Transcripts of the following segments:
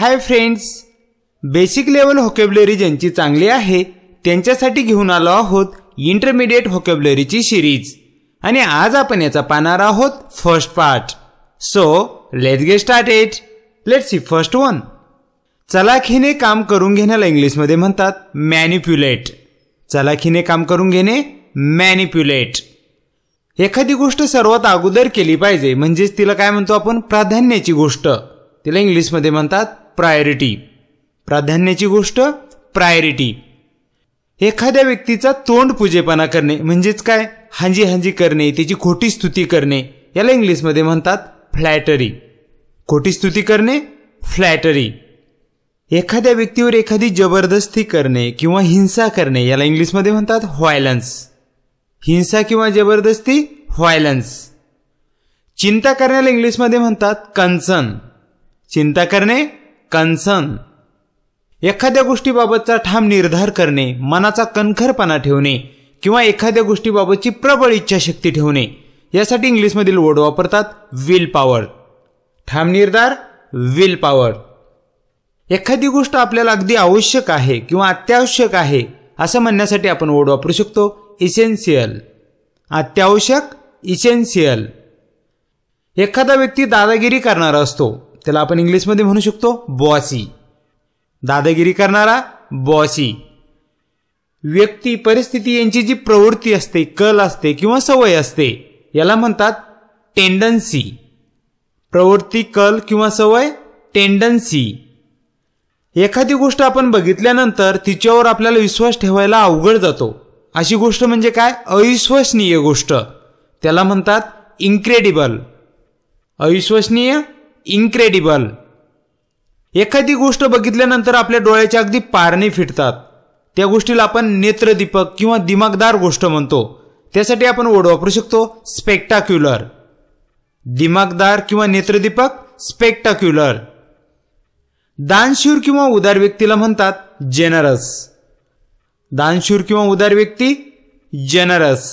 हाय friends basic level vocabulary ज्यांची चांगली आहे त्यांच्यासाठी घेऊन आलो आहोत इंटरमिडिएट व्होकॅब्युलरीची सिरीज आणि आज आपण याचा पाहणार आहोत first part so let get start at let see first one चलाखीने काम करून घेण्याला इंग्लिशमध्ये म्हणतात मॅनिप्युलेट चलाखीने काम करून घेणे मॅनिप्युलेट एखादी गोष्ट सर्वात अगोदर केली पाहिजे म्हणजेच तिला काय म्हणतो आपण प्राधान्याची गोष्ट तिला इंग्लिशमध्ये म्हणतात प्रायोरिटी प्राधान्याची गोष्ट प्रायोरिटी एखाद्या व्यक्तीचा तोंड पूजेपणा करणे म्हणजेच काय हांजी हांजी करणे त्याची खोटी स्तुती करणे याला इंग्लिशमध्ये म्हणतात फ्लॅटरी खोटी स्तुती करणे फ्लॅटरी एखाद्या व्यक्तीवर एखादी जबरदस्ती करणे किंवा हिंसा करणे याला इंग्लिशमध्ये म्हणतात व्हायलन्स हिंसा किंवा जबरदस्ती व्हायलन्स चिंता करण्याला इंग्लिशमध्ये म्हणतात कन्सर्न चिंता करणे कन्सन एखाद्या गोष्टीबाबतचा ठाम निर्धार करणे मनाचा कणखरपणा ठेवणे किंवा एखाद्या गोष्टीबाबतची प्रबळ इच्छाशक्ती ठेवणे यासाठी इंग्लिशमधील वर्ड वापरतात विल पॉवर ठाम निर्धार विल पॉवर एखादी गोष्ट आपल्याला अगदी आवश्यक आहे किंवा अत्यावश्यक आहे असं म्हणण्यासाठी आपण वर्ड वापरू शकतो इसेन्शियल अत्यावश्यक इसेन्शियल एखादा व्यक्ती दादागिरी करणारा असतो त्याला आपण इंग्लिशमध्ये म्हणू शकतो बॉसी दादागिरी करणारा बॉसी व्यक्ती परिस्थिती यांची जी प्रवृत्ती असते कल असते किंवा सवय असते याला म्हणतात टेंडन्सी प्रवृत्ती कल किंवा सवय टेंडन्सी एखादी गोष्ट आपण बघितल्यानंतर तिच्यावर आपल्याला विश्वास ठेवायला अवघड जातो अशी गोष्ट म्हणजे काय अविश्वसनीय गोष्ट त्याला म्हणतात इन्क्रेडिबल अविश्वसनीय इन्क्रेडिबल एखादी गोष्ट बघितल्यानंतर आपल्या डोळ्याच्या अगदी पारणे फिटतात त्या गोष्टीला आपण नेत्रदीपक किंवा दिमागदार गोष्ट म्हणतो त्यासाठी आपण ओढ वापरू शकतो स्पेक्टाक्युलर दिमागदार किंवा नेत्रदीपक स्पेक्टाक्युलर दानशूर किंवा उदार व्यक्तीला म्हणतात जेनरस दानशूर किंवा उदार व्यक्ती जेनरस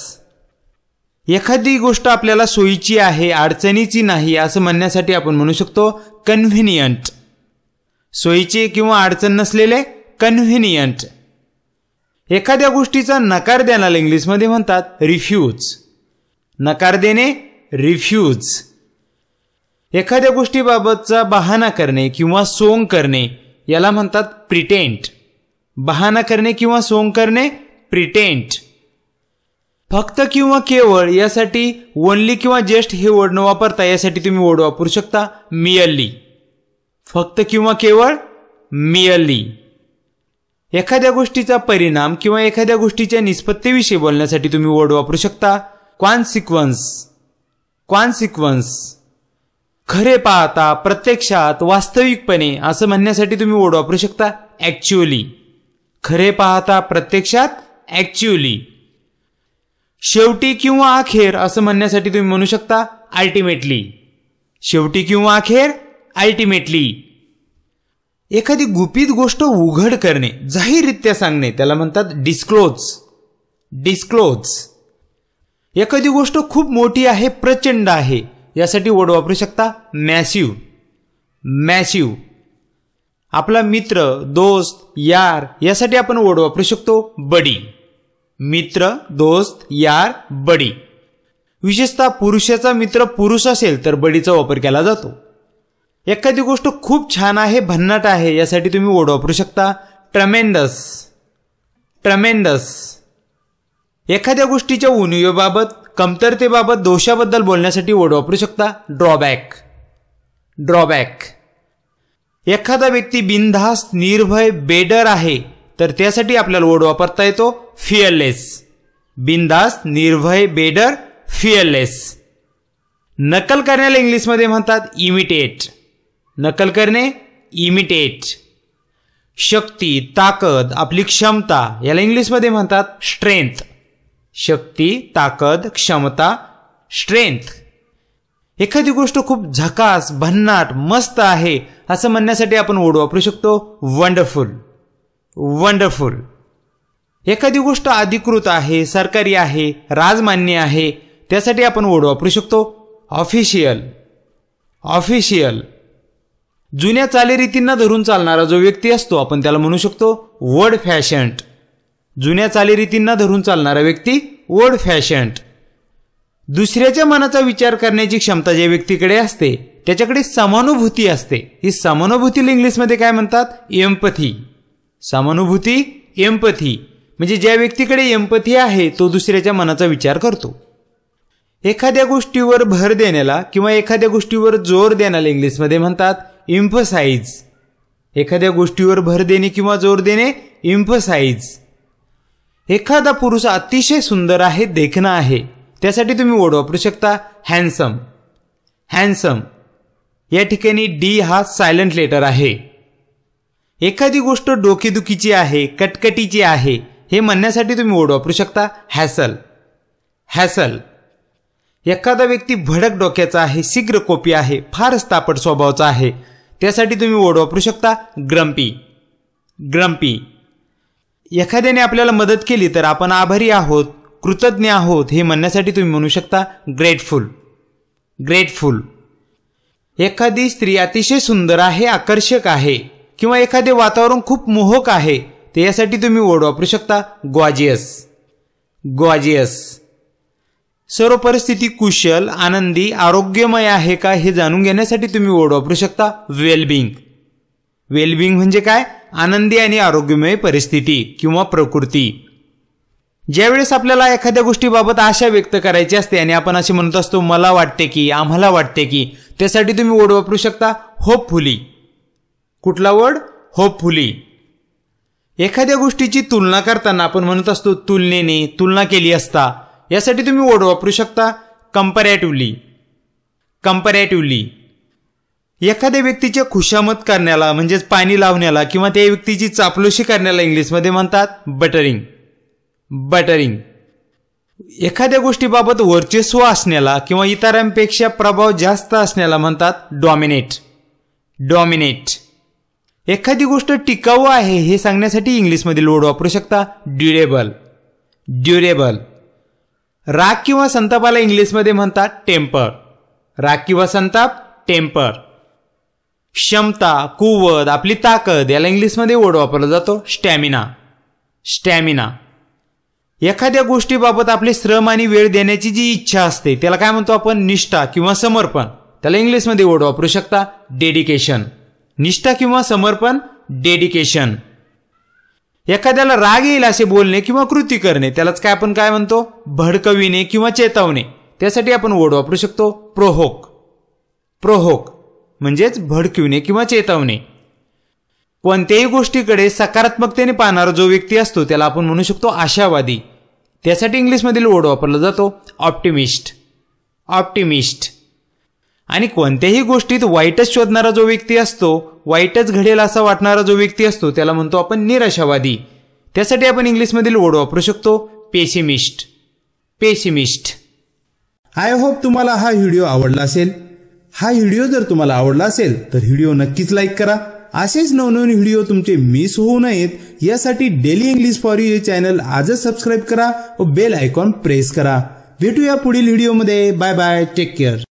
एखादी गोष्ट आपल्याला सोयीची आहे अडचणीची नाही असं म्हणण्यासाठी आपण म्हणू शकतो कन्व्हिनियंट सोयीचे किंवा अडचण नसलेले कन्व्हिनियंट एखाद्या गोष्टीचा नकार देण्याला इंग्लिशमध्ये म्हणतात रिफ्यूज नकार देणे रिफ्यूज एखाद्या गोष्टीबाबतचा बहाना करणे किंवा सोंग करणे याला म्हणतात प्रिटेंट बहाना करणे किंवा सोंग करणे प्रिटेंट फक्त किंवा केवळ यासाठी ओनली किंवा जेष्ठ हे वर्ड न वापरता यासाठी तुम्ही वर्ड वापरू शकता मियल्ली फक्त किंवा केवळ मियल्ली एखाद्या गोष्टीचा परिणाम किंवा एखाद्या गोष्टीच्या निष्पत्तीविषयी बोलण्यासाठी तुम्ही वर्ड वापरू शकता कॉन्सिक्वन्स कॉन्सिक्वन्स खरे पाहता प्रत्यक्षात वास्तविकपणे असं म्हणण्यासाठी तुम्ही ओढ वापरू शकता ॲक्च्युअली खरे पाहता प्रत्यक्षात ॲक्च्युअली शेवटी किंवा अखेर असं म्हणण्यासाठी तुम्ही म्हणू शकता अल्टिमेटली शेवटी किंवा अखेर अल्टिमेटली एखादी गुपित गोष्ट उघड करणे जाहीररित्या सांगणे त्याला म्हणतात डिस्क्लोज डिस्क्लोज एखादी गोष्ट खूप मोठी आहे प्रचंड आहे यासाठी वर्ड वापरू शकता मॅसिव मॅसिव आपला मित्र दोस्त यार यासाठी आपण वर्ड वापरू शकतो बडी मित्र दोस्त यार बडी विशेषतः पुरुषाचा मित्र पुरुष असेल तर बडीचा वापर केला जातो एखादी गोष्ट खूप छान आहे भन्नाट आहे यासाठी तुम्ही ओढ वापरू शकता ट्रमेंडस ट्रमेंडस एखाद्या गोष्टीच्या उणीवेबाबत कमतरतेबाबत दोषाबद्दल बोलण्यासाठी ओढ वापरू शकता ड्रॉबॅक ड्रॉबॅक एखादा व्यक्ती बिनधास्त निर्भय बेडर आहे तर त्यासाठी आपल्याला ओढ वापरता येतो फिअरलेस बिंदास निर्भय बेडर फिअरलेस नकल करण्याला इंग्लिशमध्ये म्हणतात इमिटेट नकल करणे इमिटेट शक्ती ताकद आपली क्षमता याला इंग्लिशमध्ये म्हणतात स्ट्रेंथ शक्ती ताकद क्षमता स्ट्रेंथ एखादी गोष्ट खूप झकास भन्नाट मस्त आहे असं म्हणण्यासाठी आपण ओढ वापरू शकतो वंडरफुल वंडरफुल एखादी गोष्ट अधिकृत आहे सरकारी आहे राजमान्य आहे त्यासाठी आपण वर्ड वापरू शकतो ऑफिशियल ऑफिशियल जुन्या चालीरीतींना धरून चालणारा जो व्यक्ती असतो आपण त्याला म्हणू शकतो वर्ड फॅशंट जुन्या चालीरीतींना धरून चालणारा व्यक्ती वर्ड फॅशंट दुसऱ्याच्या मनाचा विचार करण्याची क्षमता ज्या व्यक्तीकडे असते त्याच्याकडे समानुभूती असते ही समानुभूतीला इंग्लिशमध्ये काय म्हणतात एम्पथी समानुभूती एम्पथी म्हणजे ज्या व्यक्तीकडे एम्पथी आहे तो दुसऱ्याच्या मनाचा विचार करतो एखाद्या गोष्टीवर भर देण्याला किंवा एखाद्या गोष्टीवर जोर देण्याला इंग्लिशमध्ये म्हणतात इम्फसाईज एखाद्या गोष्टीवर भर देणे किंवा जोर देणे इम्फसाईज एखादा पुरुष अतिशय सुंदर आहे देखणं आहे त्यासाठी तुम्ही ओढ वापरू शकता हॅन्सम हॅन्सम या ठिकाणी डी हा सायलंट लेटर आहे एखादी गोष्ट डोकेदुखीची आहे कटकटीची आहे हे म्हणण्यासाठी तुम्ही ओढ वापरू शकता हॅसल हॅसल एखादा व्यक्ती भडक डोक्याचा आहे शीघ्र कोपी आहे फारच तापट स्वभावाचा आहे त्यासाठी तुम्ही ओढ वापरू शकता ग्रम्पी ग्रम्पी एखाद्याने आपल्याला मदत केली तर आपण आभारी आहोत कृतज्ञ आहोत हे म्हणण्यासाठी तुम्ही म्हणू शकता ग्रेटफुल ग्रेटफुल एखादी स्त्री अतिशय सुंदर आहे आकर्षक आहे किंवा एखादे वातावरण खूप मोहक आहे तर यासाठी तुम्ही वर्ड वापरू शकता ग्वाजियस ग्वाजियस सर्व परिस्थिती कुशल आनंदी आरोग्यमय आहे का हे जाणून घेण्यासाठी तुम्ही वर्ड वापरू शकता वेलबिंग वेलबिंग म्हणजे काय आनंदी आणि आरोग्यमय परिस्थिती किंवा प्रकृती ज्यावेळेस आपल्याला एखाद्या गोष्टीबाबत आशा व्यक्त करायची असते आणि आपण असे म्हणत असतो मला वाटते की आम्हाला वाटते की त्यासाठी तुम्ही वर्ड वापरू शकता होपफुली कुठला वर्ड होपफुली एखाद्या गोष्टीची तुलना करताना आपण म्हणत असतो तुलनेने तुलना केली असता यासाठी तुम्ही वर्ड वापरू शकता कंपॅरेटिव्हली कंपॅरेटिव्हली एखाद्या व्यक्तीच्या खुशामत करण्याला म्हणजेच पाणी लावण्याला किंवा त्या व्यक्तीची चापलोशी करण्याला इंग्लिशमध्ये म्हणतात बटरिंग बटरिंग एखाद्या गोष्टीबाबत वर्चस्व असण्याला किंवा इतरांपेक्षा प्रभाव जास्त असण्याला म्हणतात डॉमिनेट डॉमिनेट एखादी गोष्ट टिकाऊ आहे हे सांगण्यासाठी इंग्लिशमधील वर्ड वापरू शकता ड्युरेबल ड्युरेबल राग किंवा संतापाला इंग्लिशमध्ये म्हणतात टेम्पर राग किंवा संताप टेम्पर क्षमता कुवत आपली ताकद याला इंग्लिशमध्ये वर्ड वापरला जातो स्टॅमिना स्टॅमिना एखाद्या गोष्टीबाबत आपले श्रम आणि वेळ देण्याची जी इच्छा असते त्याला काय म्हणतो आपण निष्ठा किंवा समर्पण त्याला इंग्लिशमध्ये वर्ड वापरू शकता डेडिकेशन निष्ठा किंवा समर्पण डेडिकेशन एखाद्याला राग येईल असे बोलणे किंवा कृती करणे त्यालाच काय आपण काय म्हणतो भडकविणे किंवा चेतावणे त्यासाठी आपण ओढ वापरू शकतो प्रोहोक प्रोहोक म्हणजेच भडकविणे किंवा चेतावणे कोणत्याही गोष्टीकडे सकारात्मकतेने पाहणारा जो व्यक्ती असतो त्याला आपण म्हणू शकतो आशावादी त्यासाठी इंग्लिशमधील ओढ वापरला जातो ऑप्टिमिस्ट ऑप्टिमिस्ट आणि कोणत्याही गोष्टीत वाईटच शोधणारा जो व्यक्ती असतो वाईटच घडेल असा वाटणारा जो व्यक्ती असतो त्याला म्हणतो आपण निराशावादी त्यासाठी आपण इंग्लिशमधील ओढ वापरू शकतो पेशिमिस्ट पेसिमिस्ट आय होप तुम्हाला हा व्हिडिओ आवडला असेल हा व्हिडिओ जर तुम्हाला आवडला असेल तर व्हिडिओ नक्कीच लाईक करा असेच नवनवीन व्हिडिओ तुमचे मिस होऊ नयेत यासाठी daily English for you channel आजच सबस्क्राईब करा व बेल आयकॉन प्रेस करा भेटूया पुढील व्हिडिओमध्ये बाय बाय टेक केअर